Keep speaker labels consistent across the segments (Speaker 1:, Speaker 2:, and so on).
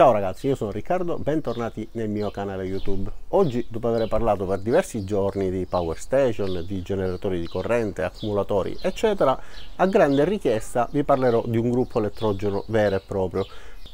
Speaker 1: Ciao ragazzi, io sono Riccardo, bentornati nel mio canale YouTube. Oggi, dopo aver parlato per diversi giorni di power station, di generatori di corrente, accumulatori, eccetera, a grande richiesta vi parlerò di un gruppo elettrogeno vero e proprio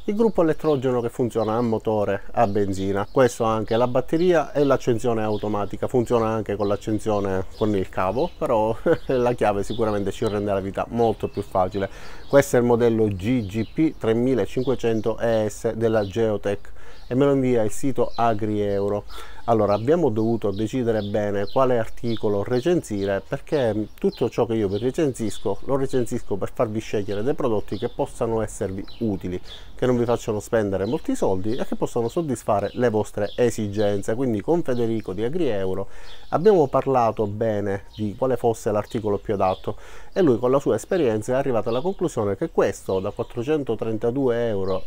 Speaker 1: il gruppo elettrogeno che funziona a motore a benzina questo anche la batteria e l'accensione automatica funziona anche con l'accensione con il cavo però la chiave sicuramente ci rende la vita molto più facile questo è il modello GGP 3500 ES della Geotech e me lo invia il sito AgriEuro allora abbiamo dovuto decidere bene quale articolo recensire perché tutto ciò che io vi recensisco lo recensisco per farvi scegliere dei prodotti che possano esservi utili, che non vi facciano spendere molti soldi e che possano soddisfare le vostre esigenze. Quindi con Federico di AgriEuro abbiamo parlato bene di quale fosse l'articolo più adatto e lui con la sua esperienza è arrivato alla conclusione che questo da 432,41 euro,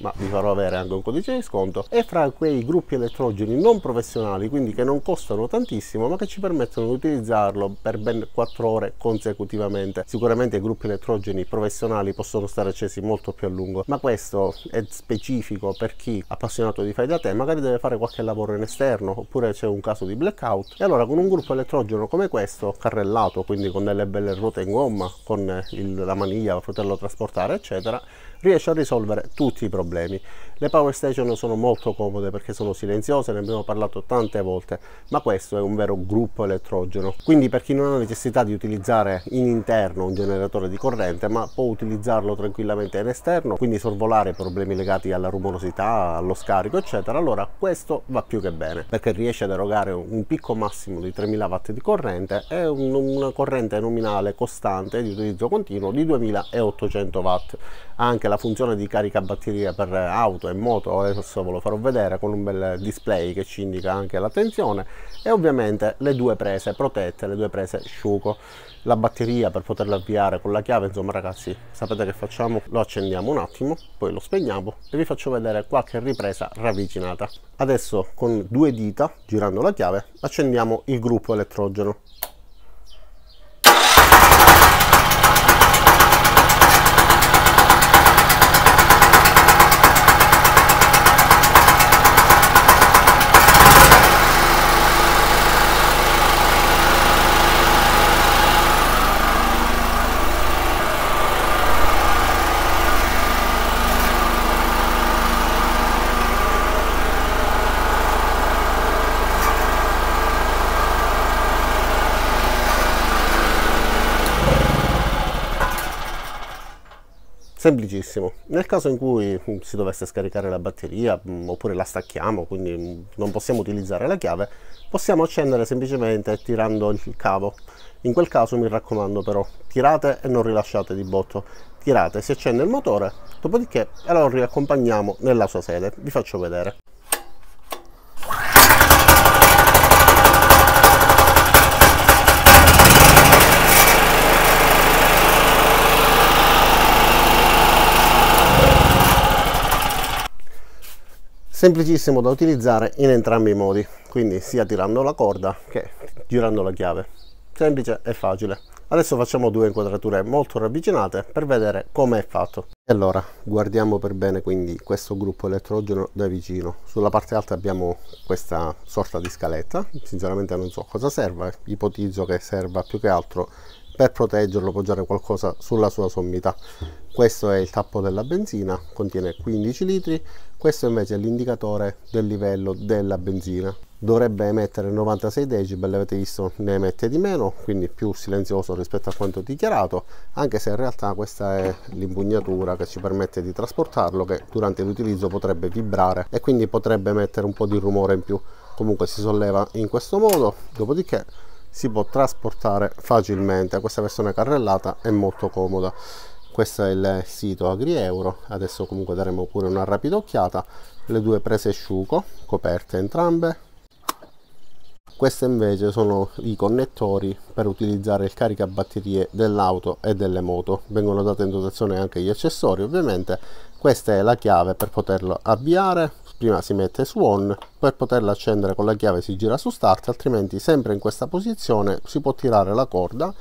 Speaker 1: ma vi farò avere anche un codice di sconto, è fra quei gruppi elettrogeni non professionali, quindi che non costano tantissimo, ma che ci permettono di utilizzarlo per ben 4 ore consecutivamente. Sicuramente i gruppi elettrogeni professionali possono stare accesi molto più a lungo, ma questo è specifico per chi appassionato di fai da te, magari deve fare qualche lavoro in esterno, oppure c'è un caso di blackout e allora con un gruppo elettrogeno come questo, carrellato, quindi con delle belle ruote in gomma, con il, la maniglia, poterlo trasportare, eccetera, riesce a risolvere tutti i problemi. Le power station sono molto comode perché sono silenziose silenziosa, ne abbiamo parlato tante volte, ma questo è un vero gruppo elettrogeno. Quindi per chi non ha necessità di utilizzare in interno un generatore di corrente, ma può utilizzarlo tranquillamente in esterno, quindi sorvolare problemi legati alla rumorosità, allo scarico, eccetera, allora questo va più che bene, perché riesce ad erogare un picco massimo di 3000 watt di corrente e una corrente nominale costante di utilizzo continuo di 2800 watt. Ha anche la funzione di carica batteria per auto e moto, adesso ve lo farò vedere con un bel display che ci indica anche la tensione e ovviamente le due prese protette, le due prese sciuco. La batteria per poterla avviare con la chiave, insomma ragazzi sapete che facciamo? Lo accendiamo un attimo, poi lo spegniamo e vi faccio vedere qualche ripresa ravvicinata. Adesso con due dita, girando la chiave, accendiamo il gruppo elettrogeno. Semplicissimo. Nel caso in cui mm, si dovesse scaricare la batteria mm, oppure la stacchiamo, quindi mm, non possiamo utilizzare la chiave, possiamo accendere semplicemente tirando il cavo. In quel caso mi raccomando però, tirate e non rilasciate di botto. Tirate, si accende il motore, dopodiché lo riaccompagniamo nella sua sede. Vi faccio vedere. semplicissimo da utilizzare in entrambi i modi quindi sia tirando la corda che girando la chiave semplice e facile adesso facciamo due inquadrature molto ravvicinate per vedere come è fatto e allora guardiamo per bene quindi questo gruppo elettrogeno da vicino sulla parte alta abbiamo questa sorta di scaletta sinceramente non so cosa serva ipotizzo che serva più che altro per proteggerlo poggiare qualcosa sulla sua sommità questo è il tappo della benzina contiene 15 litri questo invece è l'indicatore del livello della benzina dovrebbe emettere 96 decibel avete visto ne emette di meno quindi più silenzioso rispetto a quanto dichiarato anche se in realtà questa è l'impugnatura che ci permette di trasportarlo che durante l'utilizzo potrebbe vibrare e quindi potrebbe emettere un po' di rumore in più comunque si solleva in questo modo dopodiché si può trasportare facilmente questa versione carrellata è molto comoda questo è il sito AgriEuro adesso comunque daremo pure una rapida occhiata le due prese sciuco coperte entrambe queste invece sono i connettori per utilizzare il caricabatterie dell'auto e delle moto vengono date in dotazione anche gli accessori ovviamente questa è la chiave per poterlo avviare prima si mette su on, per poterla accendere con la chiave si gira su start, altrimenti sempre in questa posizione si può tirare la corda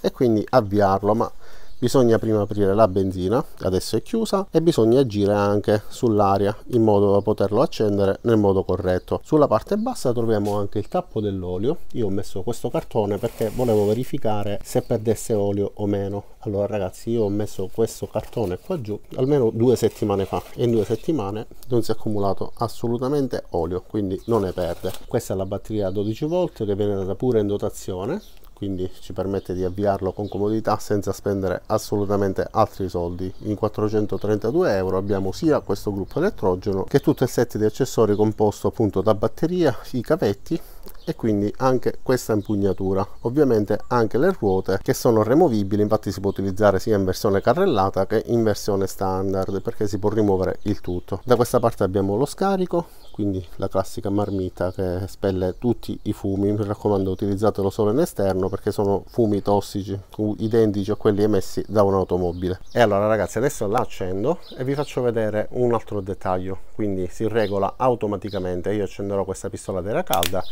Speaker 1: e quindi avviarlo, ma bisogna prima aprire la benzina adesso è chiusa e bisogna agire anche sull'aria in modo da poterlo accendere nel modo corretto sulla parte bassa troviamo anche il tappo dell'olio io ho messo questo cartone perché volevo verificare se perdesse olio o meno allora ragazzi io ho messo questo cartone qua giù almeno due settimane fa e in due settimane non si è accumulato assolutamente olio quindi non ne perde questa è la batteria 12 volt che viene data pure in dotazione quindi ci permette di avviarlo con comodità senza spendere assolutamente altri soldi in 432 euro abbiamo sia questo gruppo elettrogeno che tutto il set di accessori composto appunto da batteria i cavetti e quindi anche questa impugnatura ovviamente anche le ruote che sono removibili infatti si può utilizzare sia in versione carrellata che in versione standard perché si può rimuovere il tutto da questa parte abbiamo lo scarico quindi la classica marmita che spelle tutti i fumi mi raccomando utilizzatelo solo in esterno perché sono fumi tossici identici a quelli emessi da un'automobile e allora ragazzi adesso la accendo e vi faccio vedere un altro dettaglio quindi si regola automaticamente io accenderò questa pistola d'era calda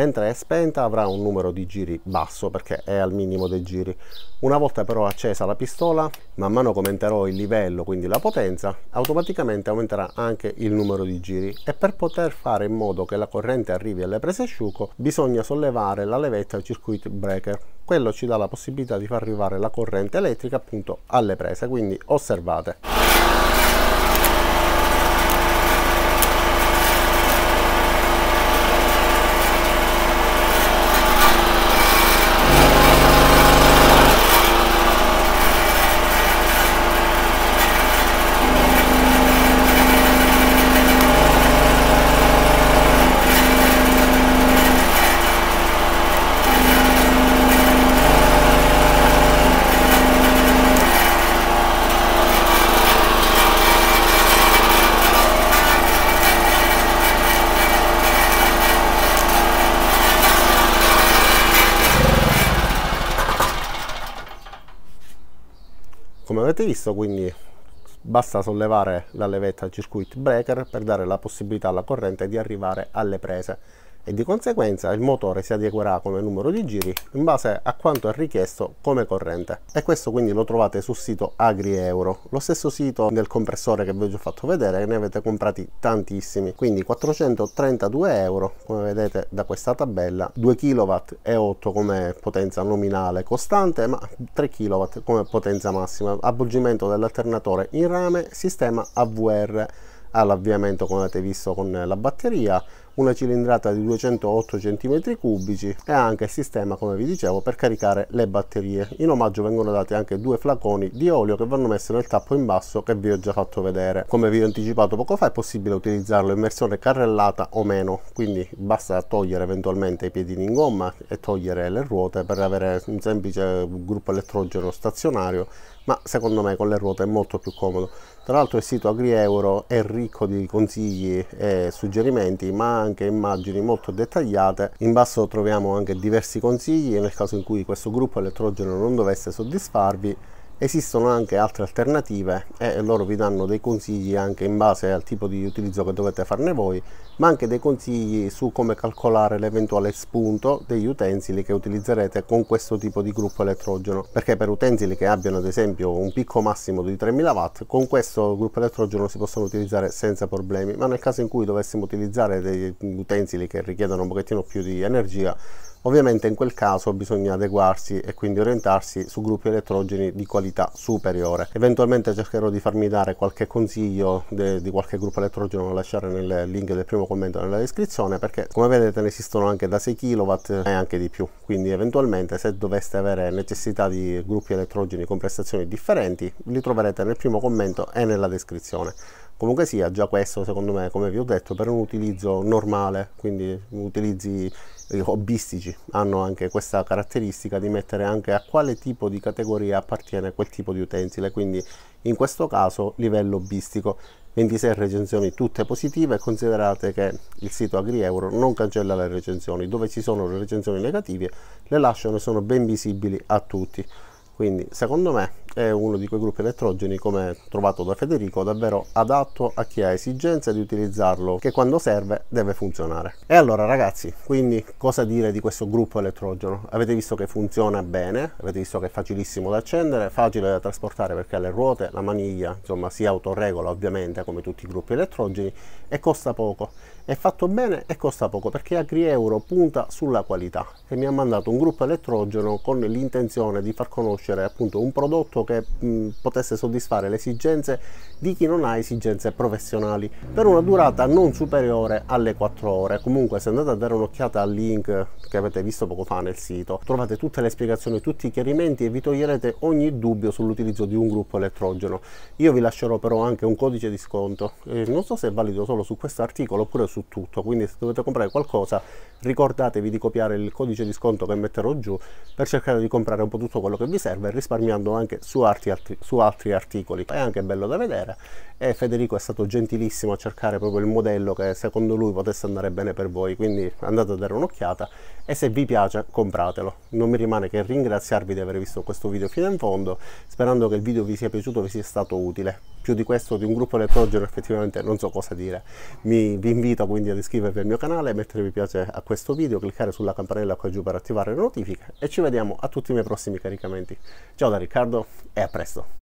Speaker 1: mentre è spenta avrà un numero di giri basso perché è al minimo dei giri. Una volta però accesa la pistola, man mano che aumenterò il livello, quindi la potenza, automaticamente aumenterà anche il numero di giri e per poter fare in modo che la corrente arrivi alle prese asciuco bisogna sollevare la levetta del circuit breaker. Quello ci dà la possibilità di far arrivare la corrente elettrica appunto alle prese, quindi osservate. come avete visto quindi basta sollevare la levetta circuit breaker per dare la possibilità alla corrente di arrivare alle prese e di conseguenza il motore si adeguerà come numero di giri in base a quanto è richiesto come corrente e questo quindi lo trovate sul sito AgriEuro lo stesso sito del compressore che vi ho già fatto vedere ne avete comprati tantissimi quindi 432 euro come vedete da questa tabella 2 kW e 8 come potenza nominale costante ma 3 kW come potenza massima avvolgimento dell'alternatore in rame sistema AVR all'avviamento come avete visto con la batteria una cilindrata di 208 cm3 e anche il sistema come vi dicevo per caricare le batterie in omaggio vengono dati anche due flaconi di olio che vanno messi nel tappo in basso che vi ho già fatto vedere come vi ho anticipato poco fa è possibile utilizzarlo in versione carrellata o meno quindi basta togliere eventualmente i piedini in gomma e togliere le ruote per avere un semplice gruppo elettrogeno stazionario ma secondo me con le ruote è molto più comodo. Tra l'altro il sito AgriEuro è ricco di consigli e suggerimenti, ma anche immagini molto dettagliate. In basso troviamo anche diversi consigli nel caso in cui questo gruppo elettrogeno non dovesse soddisfarvi esistono anche altre alternative e loro vi danno dei consigli anche in base al tipo di utilizzo che dovete farne voi ma anche dei consigli su come calcolare l'eventuale spunto degli utensili che utilizzerete con questo tipo di gruppo elettrogeno perché per utensili che abbiano ad esempio un picco massimo di 3000 watt con questo gruppo elettrogeno si possono utilizzare senza problemi ma nel caso in cui dovessimo utilizzare degli utensili che richiedono un pochettino più di energia Ovviamente in quel caso bisogna adeguarsi e quindi orientarsi su gruppi elettrogeni di qualità superiore. Eventualmente cercherò di farmi dare qualche consiglio de, di qualche gruppo elettrogeno da lasciare nel link del primo commento nella descrizione perché come vedete ne esistono anche da 6 kW e anche di più. Quindi eventualmente se doveste avere necessità di gruppi elettrogeni con prestazioni differenti li troverete nel primo commento e nella descrizione comunque sia già questo secondo me come vi ho detto per un utilizzo normale quindi utilizzi eh, hobbistici hanno anche questa caratteristica di mettere anche a quale tipo di categoria appartiene quel tipo di utensile quindi in questo caso livello hobbistico 26 recensioni tutte positive considerate che il sito AgriEuro non cancella le recensioni dove ci sono le recensioni negative le lasciano e sono ben visibili a tutti quindi secondo me è uno di quei gruppi elettrogeni come trovato da Federico davvero adatto a chi ha esigenza di utilizzarlo che quando serve deve funzionare. E allora ragazzi, quindi cosa dire di questo gruppo elettrogeno? Avete visto che funziona bene, avete visto che è facilissimo da accendere, facile da trasportare perché ha le ruote, la maniglia, insomma si autoregola ovviamente come tutti i gruppi elettrogeni e costa poco è fatto bene e costa poco perché AgriEuro punta sulla qualità e mi ha mandato un gruppo elettrogeno con l'intenzione di far conoscere appunto un prodotto che mh, potesse soddisfare le esigenze di chi non ha esigenze professionali per una durata non superiore alle 4 ore. Comunque se andate a dare un'occhiata al link che avete visto poco fa nel sito trovate tutte le spiegazioni, tutti i chiarimenti e vi toglierete ogni dubbio sull'utilizzo di un gruppo elettrogeno. Io vi lascerò però anche un codice di sconto, eh, non so se è valido solo su questo articolo oppure su su tutto, quindi se dovete comprare qualcosa ricordatevi di copiare il codice di sconto che metterò giù per cercare di comprare un po' tutto quello che vi serve risparmiando anche su altri, su altri articoli. È anche bello da vedere e Federico è stato gentilissimo a cercare proprio il modello che secondo lui potesse andare bene per voi, quindi andate a dare un'occhiata e se vi piace compratelo. Non mi rimane che ringraziarvi di aver visto questo video fino in fondo, sperando che il video vi sia piaciuto e vi sia stato utile più di questo di un gruppo elettrogeno effettivamente non so cosa dire. Mi, vi invito quindi ad iscrivervi al mio canale, mettere mi piace a questo video, cliccare sulla campanella qua giù per attivare le notifiche e ci vediamo a tutti i miei prossimi caricamenti. Ciao da Riccardo e a presto!